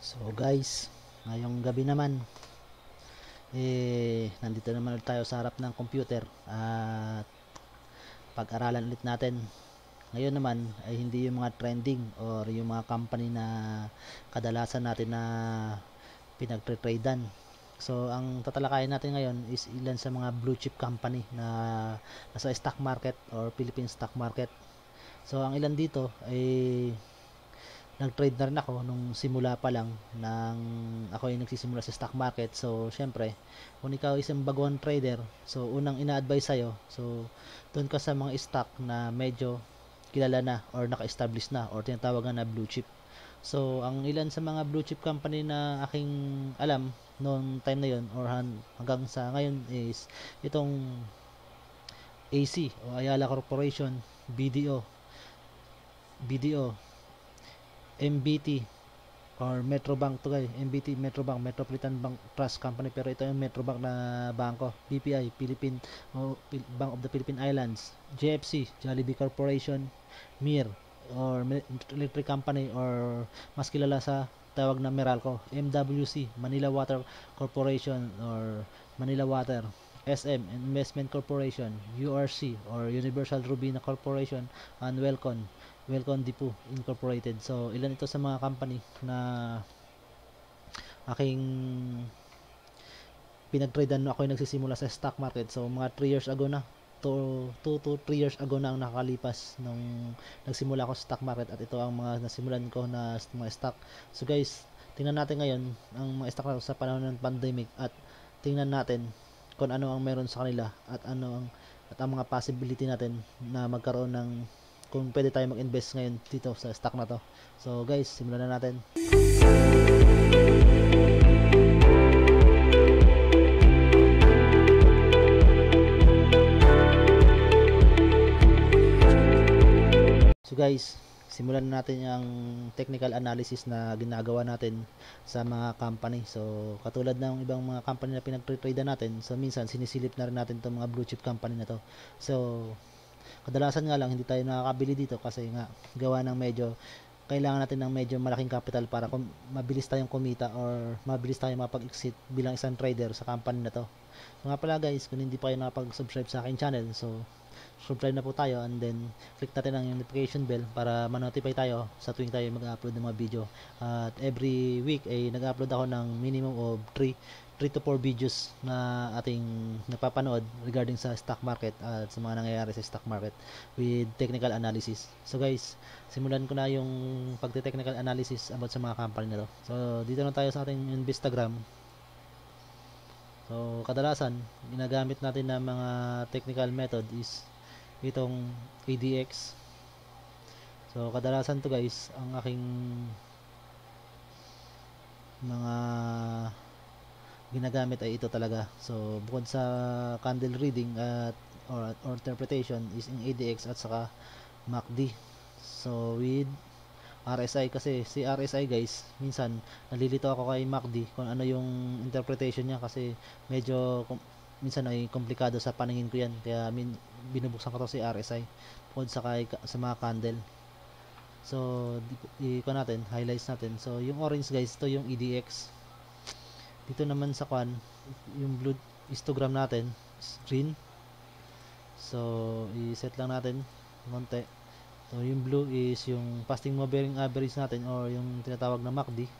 So guys, ngayong gabi naman eh nandito naman tayo sa harap ng computer at pag-aralan ulit natin. Ngayon naman ay hindi yung mga trending or yung mga company na kadalasan natin na pinagtre-tradean. So ang tatalakayin natin ngayon is ilan sa mga blue chip company na nasa stock market or Philippine stock market. So ang ilan dito ay eh, nag-trade na rin ako nung simula pa lang nang ako ay nagsisimula sa stock market. So, syempre, kung ikaw isang baguhan trader, so unang ina-advise sa'yo, so doon ka sa mga stock na medyo kilala na or naka-establish na or tinatawag na blue chip. So, ang ilan sa mga blue chip company na aking alam noong time na yon or hanggang sa ngayon is itong AC o Ayala Corporation, BDO, BDO, MBT or Metrobank to guys MBT Metrobank Metropolitan Bank Trust Company pero ito yung Metrobank na bangko BPI Philippine oh, Bank of the Philippine Islands JFC Jollibee Corporation MIR or Electric Company or mas kilala sa tawag na Meralco MWC Manila Water Corporation or Manila Water SM Investment Corporation, URC or Universal Rubina Corporation, and Welcon Welcome Depot Incorporated. So, ilan ito sa mga company na aking pinag-tradean ako yung nagsisimula sa stock market. So, mga 3 years ago na. 2 to 3 years ago na ang nakakalipas nung nagsimula ako sa stock market at ito ang mga nasimulan ko na mga stock. So guys, tingnan natin ngayon ang mga stock na sa panahon ng pandemic at tingnan natin kung ano ang meron sa kanila at ano ang at ang mga possibility natin na magkaroon ng kung pwede tayo mag-invest ngayon dito sa stock na to. So guys, simulan na natin. So guys, simulan na natin yung technical analysis na ginagawa natin sa mga company. So, katulad ng ibang mga company na pinag-trade natin, so minsan sinisilip na rin natin itong mga blue chip company na to. So, Kadalasan nga lang hindi tayo nakakabili dito kasi nga gawa ng medyo kailangan natin ng medyo malaking capital para kung mabilis tayong kumita or mabilis tayong mapag-exit bilang isang trader sa company na to. So nga pala guys, kung hindi pa kayo nakapag-subscribe sa akin channel, so subscribe na po tayo and then click natin ang notification bell para ma-notify tayo sa tuwing tayo mag-upload ng mga video. At every week ay nag-upload ako ng minimum of 3 3 to 4 videos na ating napapanood regarding sa stock market at sa mga nangyayari sa stock market with technical analysis. So guys, simulan ko na yung pagte-technical analysis about sa mga company na to. So dito na tayo sa ating Instagram. So kadalasan, ginagamit natin na mga technical method is itong ADX. So kadalasan to guys, ang aking mga ginagamit ay ito talaga. So, bukod sa candle reading at or, or interpretation is in ADX at saka MACD. So, with RSI kasi si RSI guys, minsan nalilito ako kay MACD kung ano yung interpretation niya kasi medyo minsan ay komplikado sa paningin ko yan. Kaya min, binubuksan ko to si RSI bukod sa, kay, sa mga candle. So, i-ko natin, highlights natin. So, yung orange guys, to yung EDX dito naman sa kwan yung blue histogram natin screen so i-set lang natin konti so yung blue is yung fasting moving average natin or yung tinatawag na MACD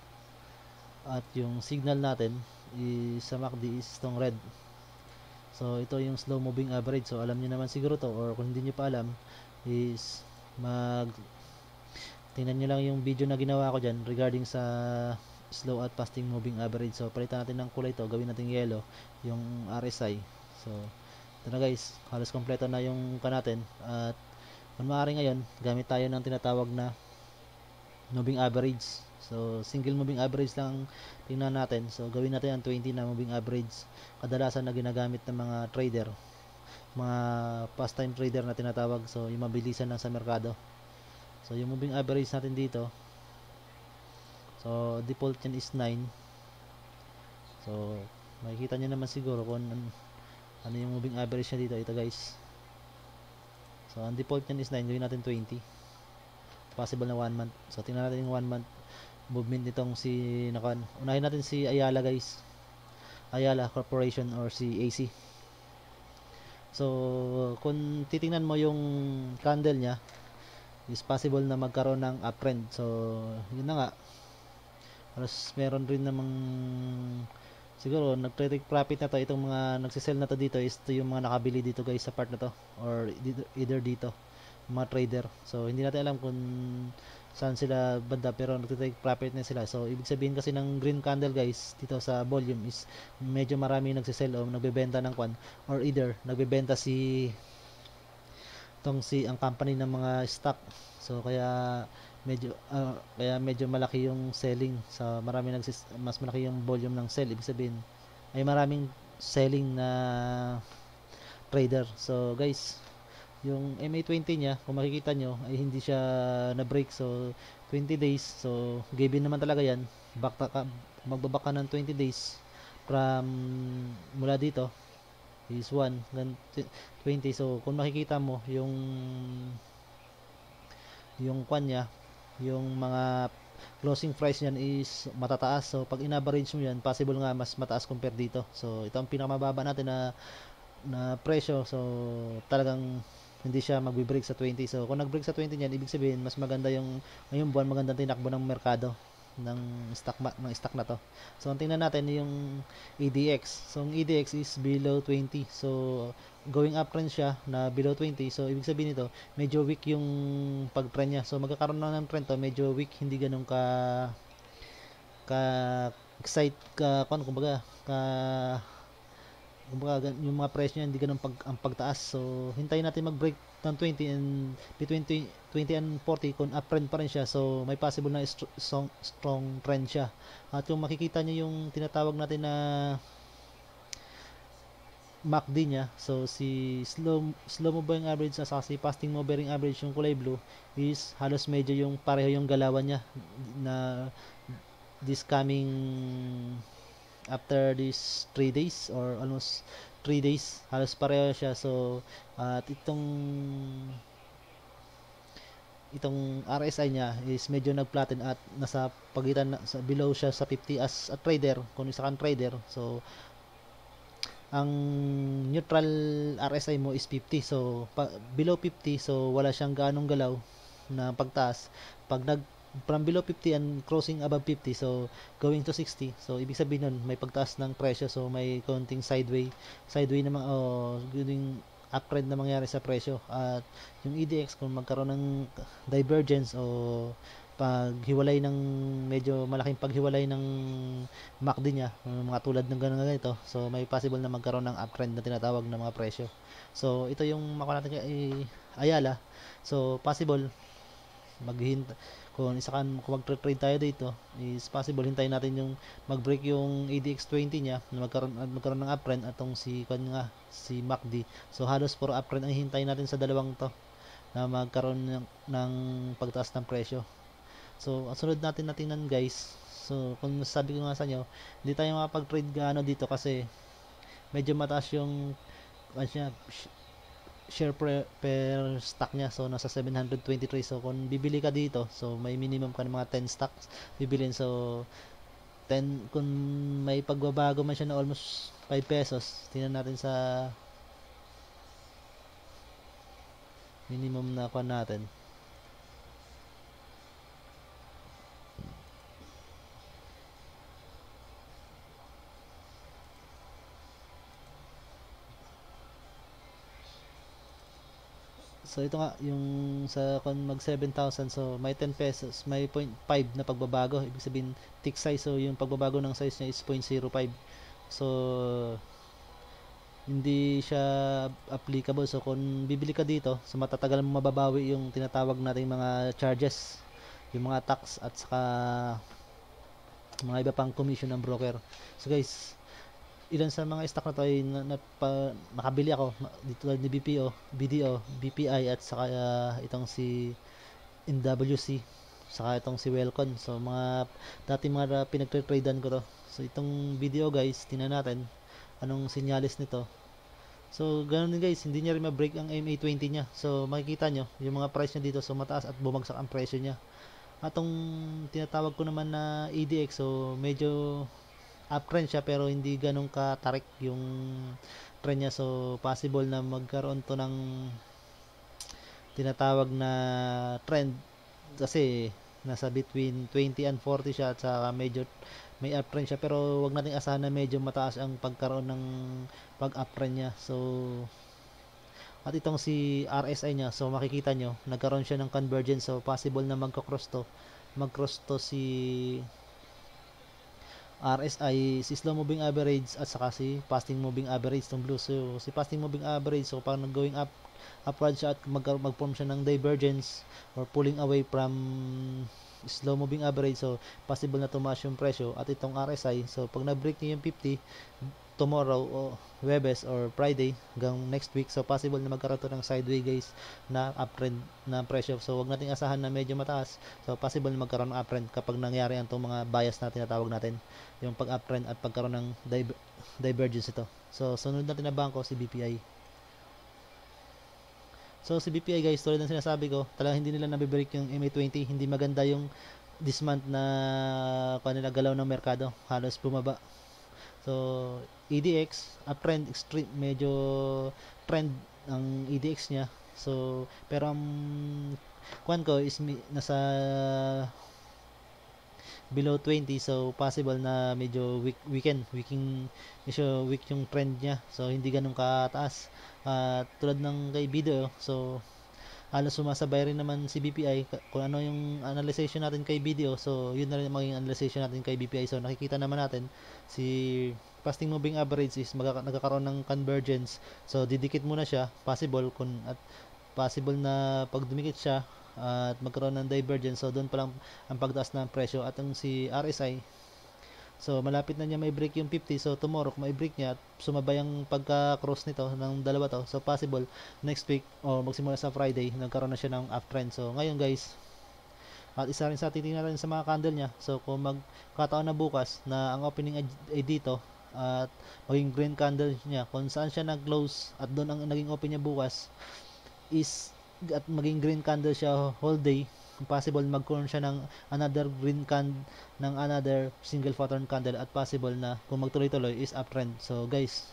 at yung signal natin is sa MACD is itong red so ito yung slow moving average so alam niyo naman siguro to or kung hindi niyo pa alam is mag tingnan niyo lang yung video na ginawa ko diyan regarding sa slow at fasting moving average. So, palitan natin ng kulay to. Gawin natin yellow, yung RSI. So, ito na guys. Halos kompleto na yung ka natin. At, kung ngayon, gamit tayo ng tinatawag na moving average. So, single moving average lang tingnan natin. So, gawin natin ang 20 na moving average. Kadalasan na ginagamit ng mga trader. Mga time trader na tinatawag. So, yung mabilisan lang sa merkado. So, yung moving average natin dito, So, default yan is 9. So, makikita niyo naman siguro kung an ano yung moving average niya dito. Ito guys. So, ang default yan is 9. Gawin natin 20. Possible na 1 month. So, tingnan natin yung 1 month movement nitong si Nakan. Unahin natin si Ayala guys. Ayala Corporation or si AC. So, kung titingnan mo yung candle niya, is possible na magkaroon ng uptrend. So, yun na nga, tapos meron rin namang siguro nagte-take profit na to itong mga nagse-sell na to dito is to yung mga nakabili dito guys sa part na to or either dito mga trader. So hindi natin alam kung saan sila banda pero nagte-take profit na sila. So ibig sabihin kasi ng green candle guys dito sa volume is medyo marami nagse-sell o nagbebenta ng kwan or either nagbebenta si tong si ang company ng mga stock. So kaya medyo uh, kaya medyo malaki yung selling sa marami nag mas malaki yung volume ng sell ibig sabihin ay maraming selling na trader so guys yung MA20 niya kung makikita nyo ay hindi siya na break so 20 days so given naman talaga yan back ka, magbabak ng 20 days from mula dito is 1 20 so kung makikita mo yung yung kwan niya yung mga closing price niyan is matataas. So pag in-average mo 'yan, possible nga mas mataas compare dito. So ito ang pinakamababa natin na na presyo. So talagang hindi siya magbe-break sa 20. So kung nag-break sa 20 niyan, ibig sabihin mas maganda yung ngayong buwan maganda tinakbo ng merkado ng stock ma- ng stock na to. So tingnan natin yung EDX. So ang EDX is below 20. So going up trend siya na below 20. So ibig sabihin nito, medyo weak yung pagtrend niya. So magkakaroon na ng trend to, medyo weak, hindi ganoon ka ka excite ka kung kumbaga ka kumbaga yung mga price niya hindi ganoon pag ang pagtaas. So hintayin natin mag-break ng 20 and between 20 and 40 kung uptrend pa rin siya so may possible na strong, strong trend siya at yung makikita niyo yung tinatawag natin na MACD niya so si slow, slow moving average sa si fasting moving average yung kulay blue is halos medyo yung pareho yung galawan niya na this coming after these 3 days or almost 3 days halos pareho siya so at itong itong RSI niya is medyo nag at nasa pagitan na, sa below siya sa 50 as a trader kung isa kang trader so ang neutral RSI mo is 50 so pa, below 50 so wala siyang ganong galaw na pagtaas pag nag from below 50 and crossing above 50 so going to 60 so ibig sabihin nun may pagtaas ng presyo so may konting sideway sideway naman o oh, uptrend na mangyari sa presyo at yung EDX kung magkaroon ng divergence o paghiwalay ng medyo malaking paghiwalay ng MACD niya mga tulad ng ganun ganito so may possible na magkaroon ng uptrend na tinatawag ng mga presyo so ito yung makuha natin kay Ayala so possible maghihintay kung isa kan kung magtre-trade tayo dito is possible hintayin natin yung mag-break yung ADX20 niya na magkaroon, magkaroon ng uptrend at tong si kan nga si MACD so halos for uptrend ang hintayin natin sa dalawang to na magkaroon ng, ng pagtaas ng presyo so ang sunod natin natingnan guys so kung sabi ko nga sa inyo hindi tayo makapag-trade gaano dito kasi medyo mataas yung kasi share per, per stock niya. So, nasa 723. So, kung bibili ka dito, so, may minimum ka ng mga 10 stocks bibilin. So, 10, kung may pagbabago man siya na almost 5 pesos, tingnan natin sa minimum na kuha natin. So ito nga yung sa kung mag 7,000 so may 10 pesos, may 0.5 na pagbabago. Ibig sabihin tick size so yung pagbabago ng size niya is 0.05. So hindi siya applicable. So kung bibili ka dito, so matatagal mo mababawi yung tinatawag nating mga charges, yung mga tax at saka mga iba pang commission ng broker. So guys, ilan sa mga stock na to ay na, na, pa, nakabili ako dito ni BPO, BDO, BPI at saka uh, itong si NWC saka itong si Welcon. So mga dati mga pinagtre-tradean ko to. So itong video guys, tingnan natin anong sinyalis nito. So ganoon din guys, hindi niya rin ma-break ang MA20 niya. So makikita nyo yung mga price niya dito so mataas at bumagsak ang presyo niya. Atong tinatawag ko naman na EDX so medyo uptrend siya pero hindi ganun katarik yung trend niya so possible na magkaroon to ng tinatawag na trend kasi nasa between 20 and 40 siya at saka medyo may uptrend siya pero wag nating asahan na medyo mataas ang pagkaroon ng pag uptrend niya so at itong si RSI niya so makikita nyo nagkaroon siya ng convergence so possible na magko-cross to mag-cross to si RSI, si slow moving average at saka si fasting moving average ng blue. So, si fasting moving average, so pag nag-going up, upward siya at mag mag-form siya ng divergence or pulling away from slow moving average so possible na tumaas yung presyo at itong RSI so pag na-break niya yung 50 tomorrow o Webes or Friday hanggang next week. So possible na magkaroon ng sideways guys na uptrend na pressure. So wag nating asahan na medyo mataas. So possible na magkaroon ng uptrend kapag nangyari ang itong mga bias na tinatawag natin. Yung pag-uptrend at pagkaroon ng diver divergence ito. So sunod natin na bangko si BPI. So si BPI guys, tulad ng sinasabi ko, talaga hindi nila nabibreak yung MA20, hindi maganda yung this month na kanila galaw ng merkado, halos bumaba. So, EDX, a trend extreme, medyo trend ang EDX niya. So, pero ang kuan ko is nasa below 20 so possible na medyo weak weekend weaking medyo weak yung trend niya so hindi ganun kataas at uh, tulad ng kay video so halos sumasabay rin naman si BPI kung ano yung analyzation natin kay video so yun na rin maging analyzation natin kay BPI so nakikita naman natin si fasting moving average is magka, nagkakaroon ng convergence so didikit muna siya possible kung at possible na pag dumikit siya uh, at magkaroon ng divergence so doon pa lang ang pagtaas ng presyo at ang si RSI So malapit na niya may break yung 50. So tomorrow kung may break niya at sumabay ang pagka-cross nito ng dalawa to. So possible next week o oh, magsimula sa Friday nagkaroon na siya ng uptrend. So ngayon guys, at isa rin sa titingnan natin sa mga candle niya. So kung magkataon na bukas na ang opening ay dito at maging green candle niya kung saan siya nag-close at doon ang naging open niya bukas is at maging green candle siya whole day possible magkaroon siya ng another green candle ng another single photon candle at possible na kung magtuloy-tuloy is uptrend. So guys,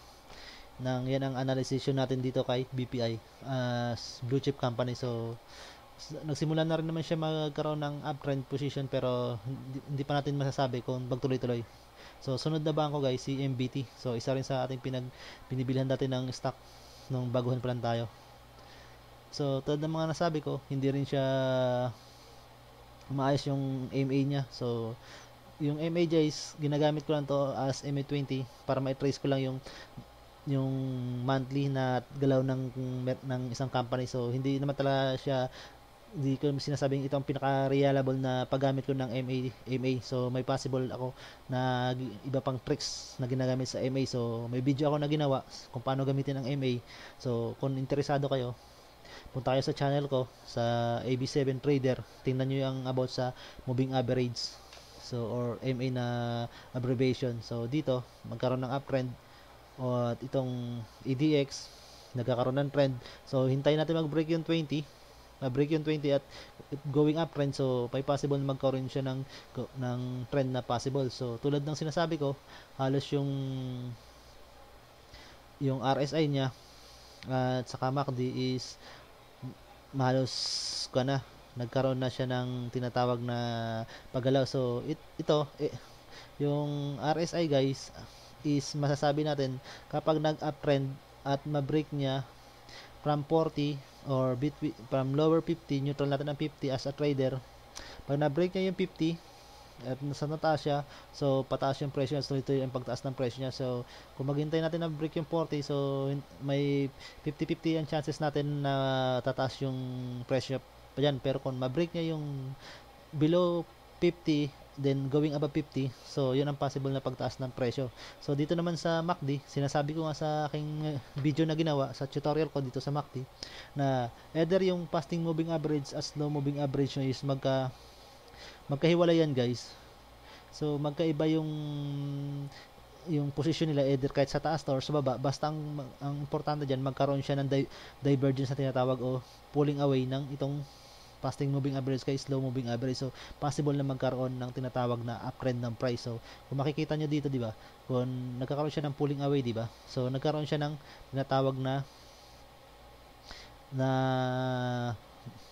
nang yan ang analysis natin dito kay BPI as uh, blue chip company. So nagsimula na rin naman siya magkaroon ng uptrend position pero hindi, hindi pa natin masasabi kung magtuloy-tuloy. So sunod na bangko guys si MBT. So isa rin sa ating pinag pinibilhan dati ng stock nung baguhan pa lang tayo. So tulad ng mga nasabi ko, hindi rin siya maayos yung MA niya. So, yung is ginagamit ko lang to as MA20 para ma-trace ko lang yung yung monthly na galaw ng ng isang company. So, hindi naman talaga siya hindi ko sinasabing ito ang pinaka-reliable na paggamit ko ng MA, MA. So, may possible ako na iba pang tricks na ginagamit sa MA. So, may video ako na ginawa kung paano gamitin ang MA. So, kung interesado kayo, punta kayo sa channel ko sa AB7 Trader tingnan nyo yung about sa moving average so or MA na abbreviation so dito magkaroon ng uptrend at itong EDX nagkakaroon ng trend so hintayin natin mag break yung 20 na break yung 20 at going up trend so pay possible magkaroon siya ng ng trend na possible so tulad ng sinasabi ko halos yung yung RSI niya at saka MACD is malos ko na nagkaroon na siya ng tinatawag na paggalaw. So it, ito eh, yung RSI guys is masasabi natin kapag nag-uptrend at ma-break niya from 40 or between from lower 50 neutral natin ang 50 as a trader pag na-break niya yung 50 at nasa Natasha so pataas yung presyo so ito yung pagtaas ng presyo niya so kung maghintay natin na break yung 40 so may 50-50 ang chances natin na tataas yung presyo pa dyan pero kung ma-break niya yung below 50 then going above 50 so yun ang possible na pagtaas ng presyo so dito naman sa MACD sinasabi ko nga sa aking video na ginawa sa tutorial ko dito sa MACD na either yung fasting moving average as low moving average nyo is magka magkahiwalay yan guys so magkaiba yung yung position nila either kahit sa taas or sa baba basta ang, ang importante diyan magkaroon siya ng di- divergence na tinatawag o pulling away ng itong fasting moving average kay slow moving average so possible na magkaroon ng tinatawag na uptrend ng price so kung makikita nyo dito di ba kung nagkakaroon siya ng pulling away di ba so nagkaroon siya ng tinatawag na na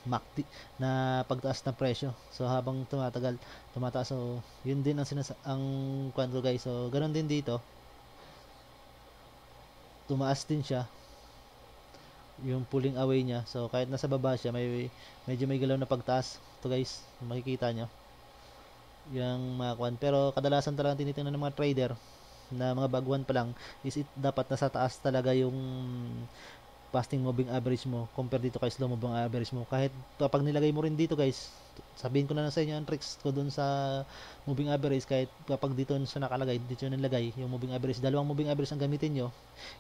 MACD na pagtaas ng presyo. So habang tumatagal, tumataas. So yun din ang sinas ang kwento guys. So ganun din dito. Tumaas din siya yung pulling away niya. So kahit nasa baba siya, may medyo may galaw na pagtaas. To guys, makikita niyo. Yung mga kwan. Pero kadalasan talaga tinitingnan ng mga trader na mga baguhan pa lang is it dapat nasa taas talaga yung fasting moving average mo compare dito kay slow moving average mo kahit ah, pag nilagay mo rin dito guys sabihin ko na lang sa inyo ang tricks ko doon sa moving average kahit kapag ah, dito sa nakalagay dito na nilagay yung moving average dalawang moving average ang gamitin nyo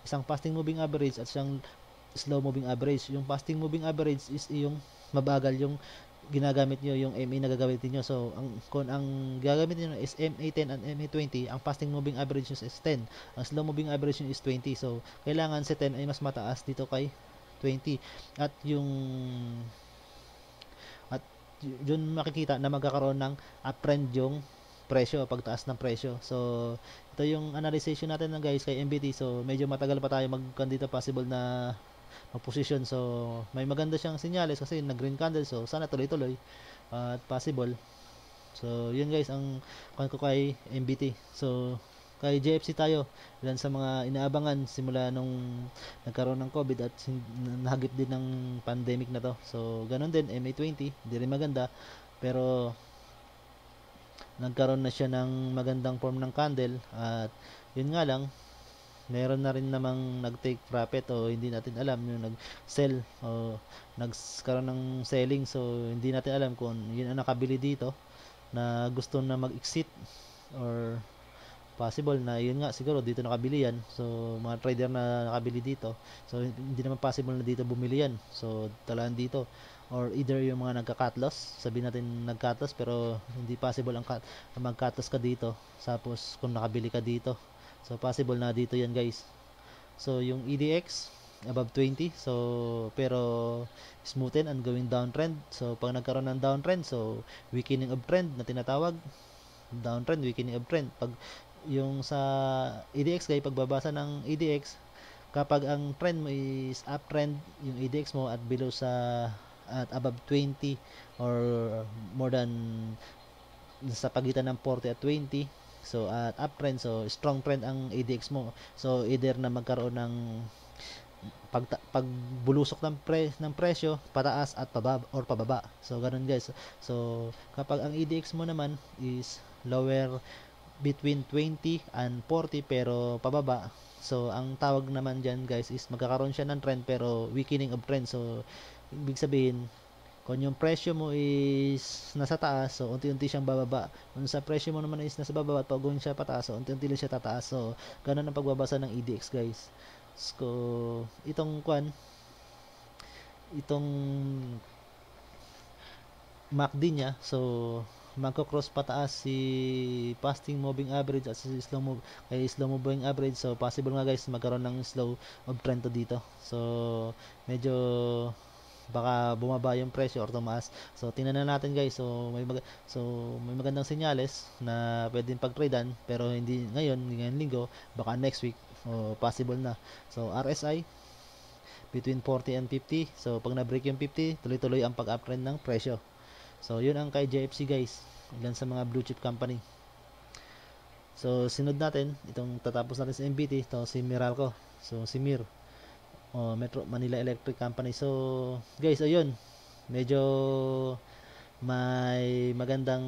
isang fasting moving average at isang slow moving average yung fasting moving average is yung mabagal yung ginagamit nyo yung MA na gagamitin nyo. So, ang, kung ang gagamitin nyo is MA10 and MA20, ang fasting moving average nyo is 10. Ang slow moving average nyo is 20. So, kailangan si 10 ay mas mataas dito kay 20. At yung at yun makikita na magkakaroon ng uptrend yung presyo, pagtaas ng presyo. So, ito yung analysis natin ng guys kay MBT. So, medyo matagal pa tayo magkandito possible na magposisyon. So, may maganda siyang sinyales kasi nag-green candle. So, sana tuloy-tuloy at uh, possible. So, yun guys ang kan ko kay MBT. So, kay JFC tayo. Ilan sa mga inaabangan simula nung nagkaroon ng COVID at nahagip din ng pandemic na to. So, ganun din, MA20, hindi rin maganda. Pero, nagkaroon na siya ng magandang form ng candle at yun nga lang, meron na rin namang nag-take profit o hindi natin alam yung nag-sell o nagkaroon ng selling so hindi natin alam kung yun ang nakabili dito na gusto na mag-exit or possible na yun nga siguro dito nakabili yan so mga trader na nakabili dito so hindi naman possible na dito bumili yan so talaan dito or either yung mga nagka-cut loss sabi natin nagka cut loss pero hindi possible ang mag-cut loss ka dito tapos kung nakabili ka dito So, possible na dito yan guys. So, yung EDX, above 20. So, pero smoothen and going downtrend. So, pag nagkaroon ng downtrend, so, weakening of trend na tinatawag. Downtrend, weakening of trend. Pag yung sa EDX guys, pagbabasa ng EDX, kapag ang trend mo is uptrend, yung EDX mo at below sa at above 20 or more than sa pagitan ng 40 at 20 So at uptrend, so strong trend ang ADX e mo. So either na magkaroon ng pag pagbulusok ng pre ng presyo pataas at pababa or pababa. So ganun guys. So kapag ang ADX e mo naman is lower between 20 and 40 pero pababa. So ang tawag naman diyan guys is magkakaroon siya ng trend pero weakening of trend. So ibig sabihin kung yung presyo mo is nasa taas, so unti-unti siyang bababa. Kung sa presyo mo naman is nasa baba at pag siya pataas, so unti-unti lang siya tataas. So, ganun ang pagbabasa ng EDX, guys. So, itong kwan, itong MACD niya, so, magko-cross pataas si fasting moving average at si slow move kay slow moving average so possible nga guys magkaroon ng slow uptrend to dito so medyo baka bumaba yung presyo or tumaas. So tingnan natin guys. So may mag- so may magandang senyales na pwedeng pagtradean pero hindi ngayon, ngayong linggo, baka next week o oh, possible na. So RSI between 40 and 50. So pag na-break yung 50, tuloy-tuloy ang pag-uptrend ng presyo. So yun ang kay JFC guys, ilan sa mga blue chip company. So sunod natin, itong tatapos natin sa MBT, ito si Miralco. So si Mir oh, Metro Manila Electric Company. So, guys, ayun. Medyo may magandang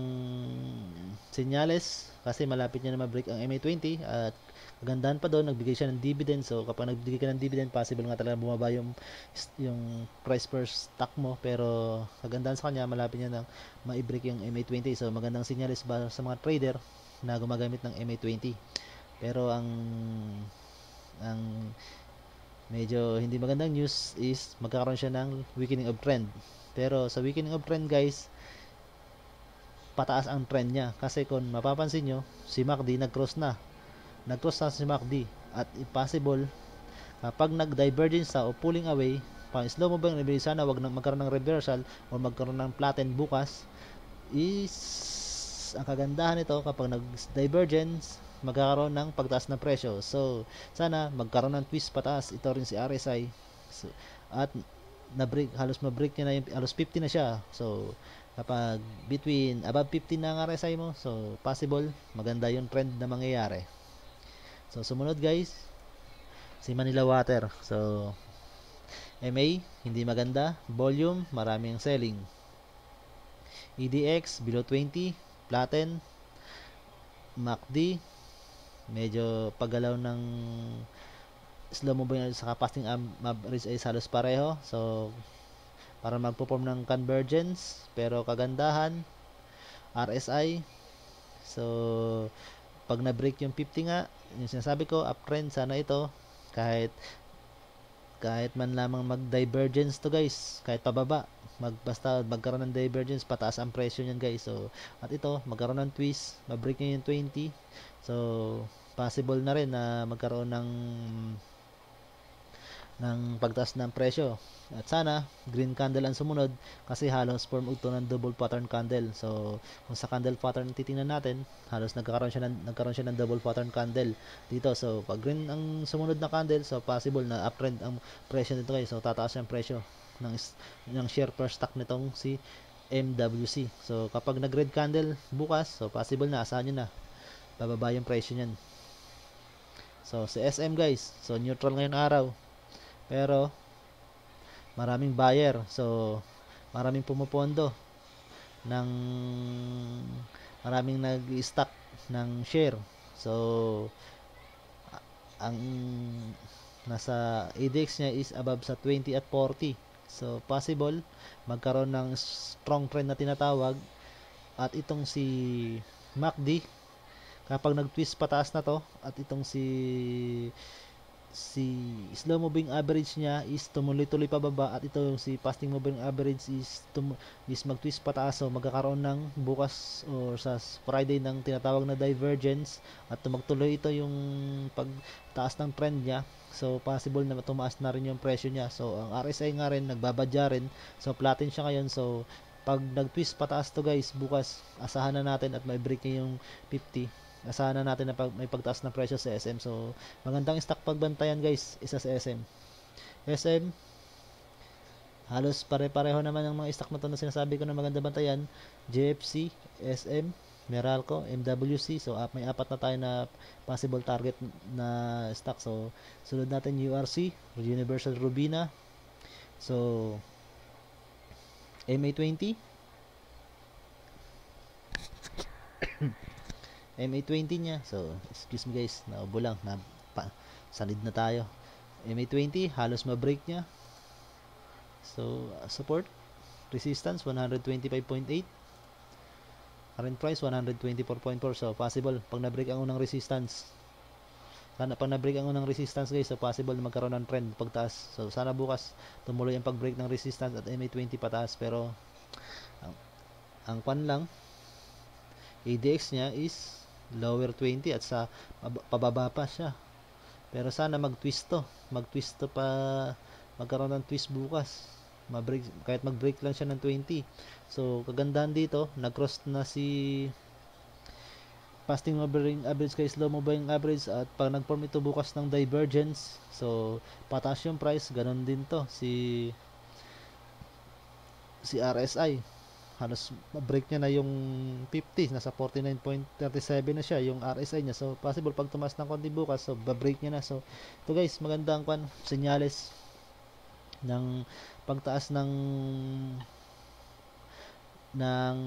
sinyales kasi malapit niya na ma-break ang MA20 at kagandahan pa doon, nagbigay siya ng dividend. So, kapag nagbigay ka ng dividend, possible nga talaga bumaba yung, yung price per stock mo. Pero, kagandahan sa kanya, malapit niya nang ma-break yung MA20. So, magandang sinyalis ba sa mga trader na gumagamit ng MA20. Pero, ang ang medyo hindi magandang news is magkakaroon siya ng weakening of trend. Pero sa weakening of trend guys, pataas ang trend niya. Kasi kung mapapansin nyo, si MACD nag-cross na. nag na si MACD. At possible, kapag ah, nag-divergence sa o pulling away, pang slow mo bang reversal sana wag na magkaroon ng reversal o magkaroon ng flatten bukas is ang kagandahan nito kapag nag-divergence magkakaroon ng pagtaas ng presyo. So, sana magkaroon ng twist pataas. Ito rin si RSI. So, at na break halos ma-break niya na yung halos 50 na siya. So, kapag between above 50 na ang RSI mo, so possible maganda yung trend na mangyayari. So, sumunod guys, si Manila Water. So, MA, hindi maganda. Volume, maraming selling. EDX, below 20. Platin. MACD, medyo paggalaw ng slow moving sa fasting arm mab rise eh, ay salos pareho. So, para magpo-form ng convergence, pero kagandahan, RSI. So, pag na-break yung 50 nga, yung sinasabi ko, uptrend sana ito. Kahit kahit man lamang mag-divergence to guys, kahit pababa mag, basta magkaroon ng divergence, pataas ang presyo niyan guys. So, at ito, magkaroon ng twist, mabreak niya yung 20. So, possible na rin na magkaroon ng ng pagtaas ng presyo. At sana, green candle ang sumunod kasi halos form ito ng double pattern candle. So, kung sa candle pattern titingnan natin, halos nagkakaroon siya ng, nagkaroon siya ng double pattern candle dito. So, pag green ang sumunod na candle, so possible na uptrend ang presyo nito guys. So, tataas ang presyo ng ng share per stock nitong si MWC. So kapag nag-red candle bukas, so possible na asahan niyo na bababa yung presyo niyan. So si SM guys, so neutral ngayon araw. Pero maraming buyer. So maraming pumupondo ng maraming nag-stock ng share. So ang nasa EDX niya is above sa 20 at 40. So, possible magkaroon ng strong trend na tinatawag at itong si MACD kapag nag-twist pataas na to at itong si si slow moving average niya is tumuloy-tuloy pababa at ito yung si fasting moving average is tum is mag-twist pataas so magkakaroon ng bukas or sa Friday ng tinatawag na divergence at tumagtuloy ito yung pagtaas ng trend niya so possible na tumaas na rin yung presyo niya so ang RSI nga rin nagbabadya rin so flatten siya ngayon so pag nag-twist pataas to guys bukas asahan na natin at may break niya yung 50 sana natin na pag, may pagtaas ng presyo sa SM. So, magandang stock pagbantayan guys, isa sa SM. SM, halos pare-pareho naman ang mga stock na to na sinasabi ko na maganda bantayan. JFC, SM, Meralco, MWC. So, uh, may apat na tayo na possible target na stock. So, sunod natin URC, Universal Rubina. So, MA20, MA20 niya. So, excuse me guys, naubo lang. Na, pa, salid na tayo. MA20, halos ma-break niya. So, uh, support, resistance, 125.8. Current price, 124.4. So, possible, pag na-break ang unang resistance, sana pag na-break ang unang resistance guys, so possible na magkaroon ng trend pagtaas. So, sana bukas, tumuloy ang pag-break ng resistance at MA20 pataas. Pero, ang, ang pan lang, ADX niya is lower 20 at sa pababa pa siya pero sana mag twist to mag twist to pa magkaroon ng twist bukas mabreak, kahit mag break lang siya ng 20 so kagandahan dito nag cross na si fasting moving average kay slow moving average at pag nag-form ito bukas ng divergence so pataas yung price ganun din to si si RSI halos break niya na yung 50 nasa 49.37 na siya yung RSI niya so possible pag tumaas ng konti bukas so ba break niya na so to guys magandang kwan senyales ng pagtaas ng ng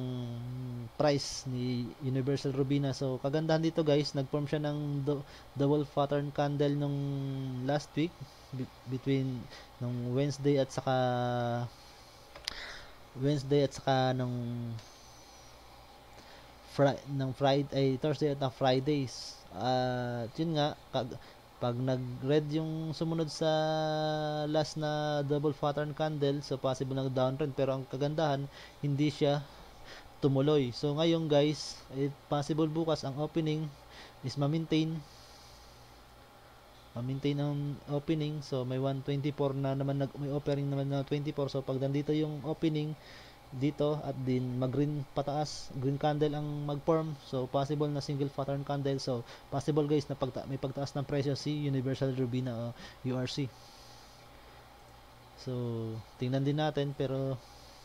price ni Universal Rubina So, kagandahan dito guys, nagform siya ng do, double pattern candle nung last week between nung Wednesday at saka Wednesday at saka nung Friday ng Friday ay Thursday at ng Fridays. At uh, yun nga kag, pag nag-red yung sumunod sa last na double pattern candle, so possible nang downtrend pero ang kagandahan hindi siya tumuloy. So ngayon guys, it possible bukas ang opening is ma-maintain maintain ang opening so may 124 na naman nag may offering naman na 24 so pag nandito yung opening dito at din mag green pataas green candle ang mag form so possible na single pattern candle so possible guys na pagta may pagtaas ng presyo si Universal Rubina o ah, URC so tingnan din natin pero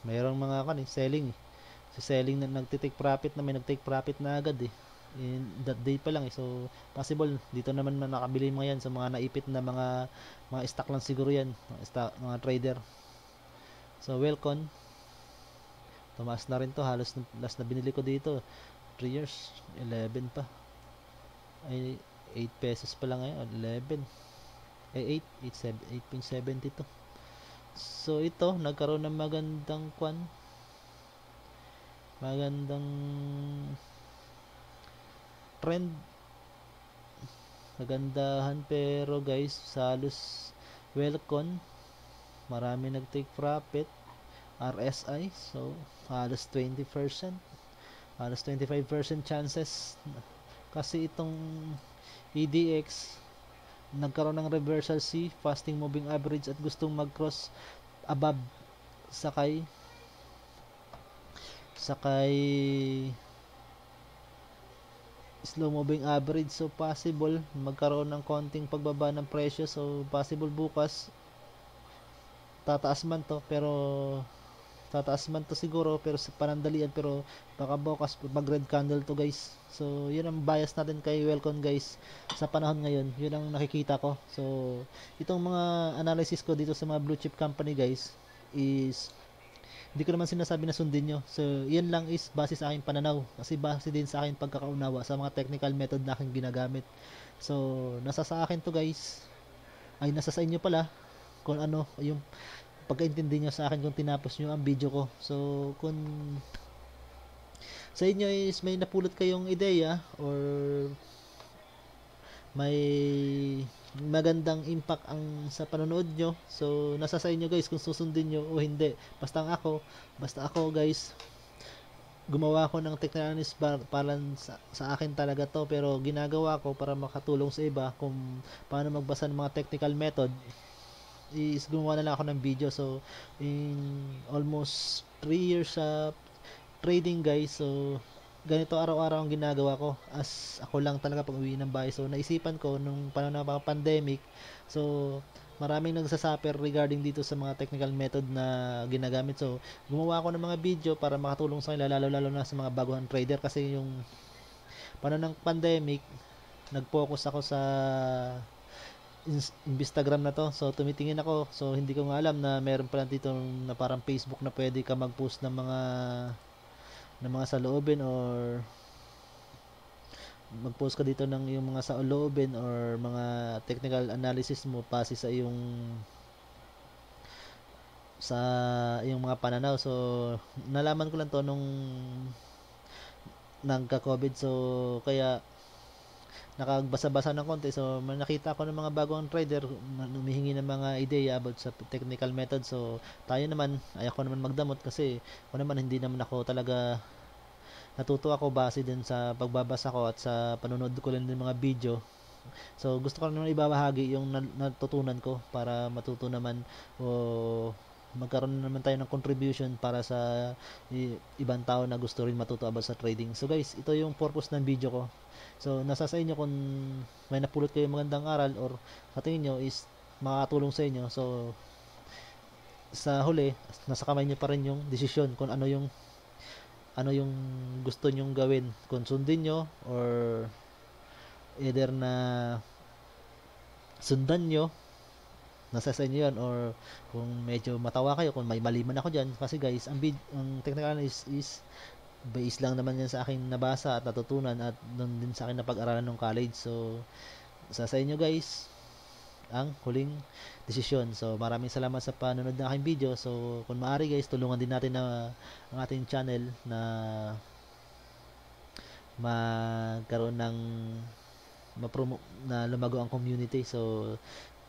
mayroong mga kan eh, selling si selling na nagtitake profit na may nagtake profit na agad eh in eh, that day pa lang eh. so possible dito naman na nakabili mo yan sa mga naipit na mga mga stock lang siguro yan mga, stock, mga trader so welcome tumaas na rin to halos last na binili ko dito 3 years 11 pa ay 8 pesos pa lang ngayon 11 eh 8 8.72 so ito nagkaroon ng magandang kwan magandang trend kagandahan pero guys salos welcome marami nag take profit RSI so halos 20% halos 25% chances kasi itong EDX nagkaroon ng reversal C fasting moving average at gustong mag cross above sakay sakay slow moving average so possible magkaroon ng konting pagbaba ng presyo so possible bukas tataas man to pero tataas man to siguro pero sa panandalian pero baka bukas mag red candle to guys so yun ang bias natin kay Welcon guys sa panahon ngayon yun ang nakikita ko so itong mga analysis ko dito sa mga blue chip company guys is hindi ko naman sinasabi na sundin nyo. So, yan lang is base sa aking pananaw. Kasi base din sa aking pagkakaunawa sa mga technical method na aking ginagamit. So, nasa sa akin to guys. Ay, nasa sa inyo pala. Kung ano, yung pagkaintindi nyo sa akin kung tinapos nyo ang video ko. So, kung sa inyo is may napulot kayong ideya or may magandang impact ang sa panonood nyo. So, nasa sa inyo guys kung susundin nyo o hindi. Basta ako, basta ako guys, gumawa ako ng technologies para sa, sa akin talaga to pero ginagawa ko para makatulong sa iba kung paano magbasa ng mga technical method is gumawa na lang ako ng video so in almost 3 years sa trading guys so ganito araw-araw ang ginagawa ko as ako lang talaga pag uwi ng bahay so naisipan ko nung panahon ng pandemic so maraming nagsasuffer regarding dito sa mga technical method na ginagamit so gumawa ako ng mga video para makatulong sa kanila lalo lalo na sa mga baguhan trader kasi yung panahon ng pandemic nag-focus ako sa Instagram na to. So tumitingin ako. So hindi ko nga alam na meron pala dito na parang Facebook na pwede ka mag-post ng mga ng mga saloobin or mag-post ka dito ng yung mga sa loobin or mga technical analysis mo pase sa iyong sa iyong mga pananaw. So, nalaman ko lang to nung nagka-COVID. So, kaya nakagbasa-basa ng konti. So, nakita ko ng mga bagong trader, humihingi ng mga ideya about sa technical method. So, tayo naman, ayaw ko naman magdamot kasi ako naman hindi naman ako talaga natuto ako base din sa pagbabasa ko at sa panonood ko lang din mga video So gusto ko naman ibabahagi yung natutunan ko para matuto naman o magkaroon naman tayo ng contribution para sa ibang tao na gusto rin matuto about sa trading. So guys, ito yung purpose ng video ko. So nasa sa inyo kung may napulot kayo magandang aral or sa tingin nyo is makakatulong sa inyo. So sa huli, nasa kamay nyo pa rin yung desisyon kung ano yung ano yung gusto nyong gawin kung sundin nyo or either na sundan nyo nasa sa inyo yun or kung medyo matawa kayo kung may mali man ako dyan kasi guys ang, vid- ang technical is, is base lang naman yan sa akin nabasa at natutunan at doon din sa akin napag-aralan ng college so sa sa inyo guys ang huling desisyon. So maraming salamat sa panonood ng aking video. So kung maaari guys, tulungan din natin na ang ating channel na magkaroon ng mapromo na lumago ang community. So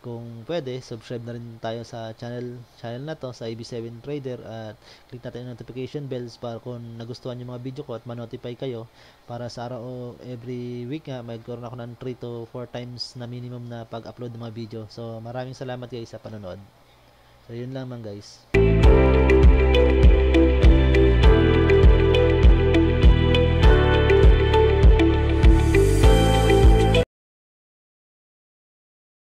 kung pwede, subscribe na rin tayo sa channel channel na to sa ib 7 Trader at click natin yung notification bells para kung nagustuhan yung mga video ko at ma-notify kayo para sa araw o every week nga magkaroon ako ng 3 to 4 times na minimum na pag-upload ng mga video. So maraming salamat guys sa panonood. So yun lang man guys.